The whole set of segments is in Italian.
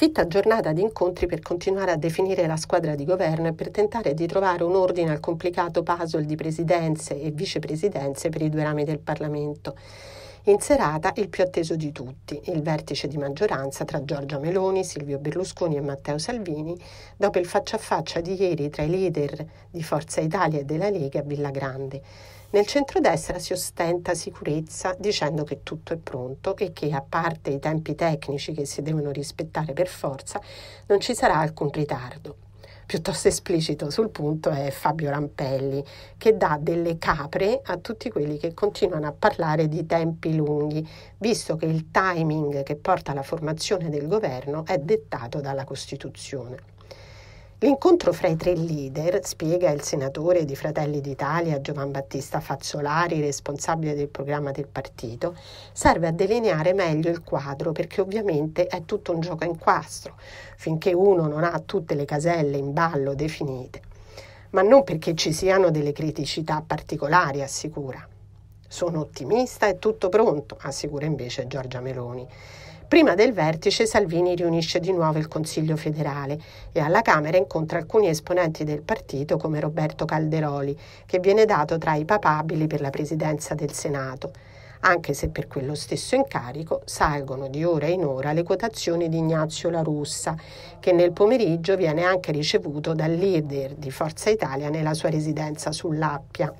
Fitta giornata di incontri per continuare a definire la squadra di governo e per tentare di trovare un ordine al complicato puzzle di presidenze e vicepresidenze per i due rami del Parlamento. In serata il più atteso di tutti, il vertice di maggioranza tra Giorgia Meloni, Silvio Berlusconi e Matteo Salvini, dopo il faccia a faccia di ieri tra i leader di Forza Italia e della Lega a Villa Grande. Nel centrodestra si ostenta sicurezza dicendo che tutto è pronto e che, a parte i tempi tecnici che si devono rispettare per forza, non ci sarà alcun ritardo piuttosto esplicito sul punto è Fabio Rampelli, che dà delle capre a tutti quelli che continuano a parlare di tempi lunghi, visto che il timing che porta alla formazione del governo è dettato dalla Costituzione. L'incontro fra i tre leader, spiega il senatore di Fratelli d'Italia Giovan Battista Fazzolari, responsabile del programma del partito, serve a delineare meglio il quadro perché ovviamente è tutto un gioco a inquastro, finché uno non ha tutte le caselle in ballo definite. Ma non perché ci siano delle criticità particolari, assicura. Sono ottimista e tutto pronto, assicura invece Giorgia Meloni Prima del vertice Salvini riunisce di nuovo il Consiglio federale e alla Camera incontra alcuni esponenti del partito come Roberto Calderoli, che viene dato tra i papabili per la presidenza del Senato anche se per quello stesso incarico salgono di ora in ora le quotazioni di Ignazio La Russa, che nel pomeriggio viene anche ricevuto dal leader di Forza Italia nella sua residenza sull'Appia.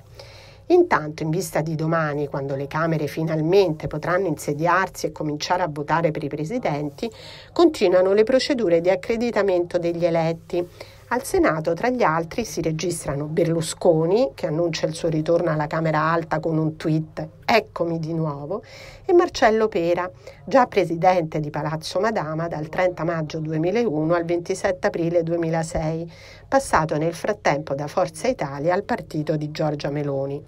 Intanto, in vista di domani, quando le Camere finalmente potranno insediarsi e cominciare a votare per i presidenti, continuano le procedure di accreditamento degli eletti al Senato, tra gli altri, si registrano Berlusconi, che annuncia il suo ritorno alla Camera Alta con un tweet Eccomi di nuovo, e Marcello Pera, già presidente di Palazzo Madama dal 30 maggio 2001 al 27 aprile 2006, passato nel frattempo da Forza Italia al partito di Giorgia Meloni.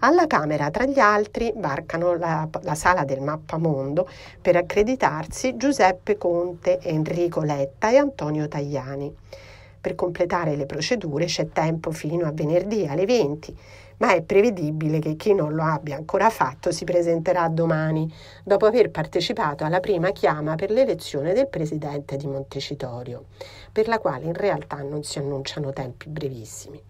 Alla Camera, tra gli altri, varcano la, la, sala del mappamondo per accreditarsi Giuseppe Conte, Enrico Letta e Antonio Tajani. Per completare le procedure c'è tempo fino a venerdì alle 20, ma è prevedibile che chi non lo abbia ancora fatto si presenterà domani, dopo aver partecipato alla prima chiama per l'elezione del presidente di Montecitorio, per la quale in realtà non si annunciano tempi brevissimi.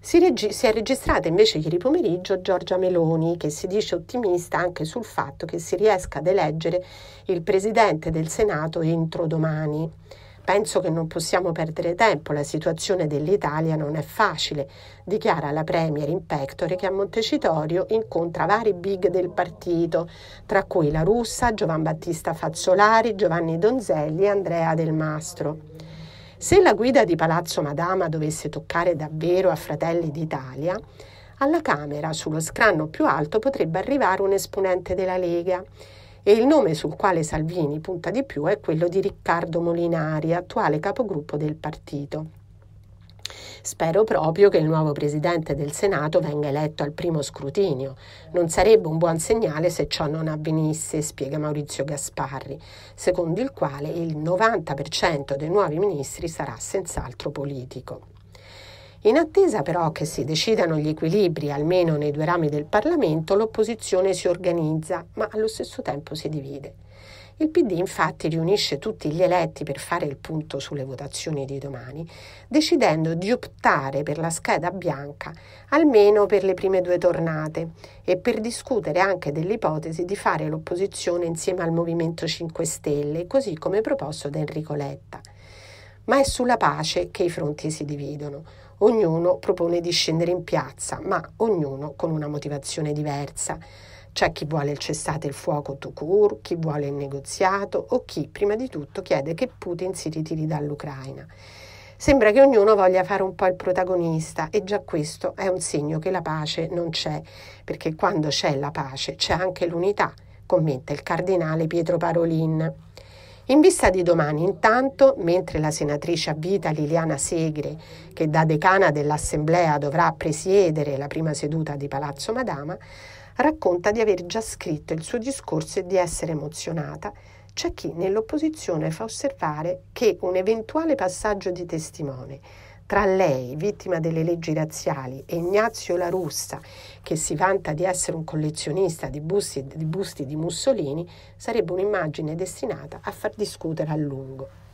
Si, regi- si, è registrata invece ieri pomeriggio Giorgia Meloni, che si dice ottimista anche sul fatto che si riesca ad eleggere il presidente del Senato entro domani. Penso che non possiamo perdere tempo, la situazione dell'Italia non è facile, dichiara la Premier in pectore che a Montecitorio incontra vari big del partito, tra cui la russa, Giovan Battista Fazzolari, Giovanni Donzelli e Andrea Del Mastro. Se la guida di Palazzo Madama dovesse toccare davvero a Fratelli d'Italia, alla Camera, sullo scranno più alto, potrebbe arrivare un esponente della Lega e il nome sul quale Salvini punta di più è quello di Riccardo Molinari, attuale capogruppo del partito. Spero proprio che il nuovo presidente del Senato venga eletto al primo scrutinio. Non sarebbe un buon segnale se ciò non avvenisse, spiega Maurizio Gasparri, secondo il quale il 90% dei nuovi ministri sarà senz'altro politico. In attesa però che si decidano gli equilibri, almeno nei due rami del Parlamento, l'opposizione si organizza, ma allo stesso tempo si divide. Il PD infatti riunisce tutti gli eletti per fare il punto sulle votazioni di domani, decidendo di optare per la scheda bianca, almeno per le prime due tornate, e per discutere anche dell'ipotesi di fare l'opposizione insieme al Movimento 5 Stelle, così come proposto da Enrico Letta ma è sulla pace che i fronti si dividono. Ognuno propone di scendere in piazza, ma ognuno con una motivazione diversa. C'è chi vuole il cessate il fuoco to cure, chi vuole il negoziato o chi, prima di tutto, chiede che Putin si ritiri dall'Ucraina. Sembra che ognuno voglia fare un po' il protagonista e già questo è un segno che la pace non c'è, perché quando c'è la pace c'è anche l'unità, commenta il cardinale Pietro Parolin. In vista di domani, intanto, mentre la senatrice a vita Liliana Segre, che da decana dell'Assemblea dovrà presiedere la prima seduta di Palazzo Madama, racconta di aver già scritto il suo discorso e di essere emozionata, c'è chi nell'opposizione fa osservare che un eventuale passaggio di testimone tra lei, vittima delle leggi razziali, e Ignazio La Russa, che si vanta di essere un collezionista di busti di, busti di Mussolini, sarebbe un'immagine destinata a far discutere a lungo.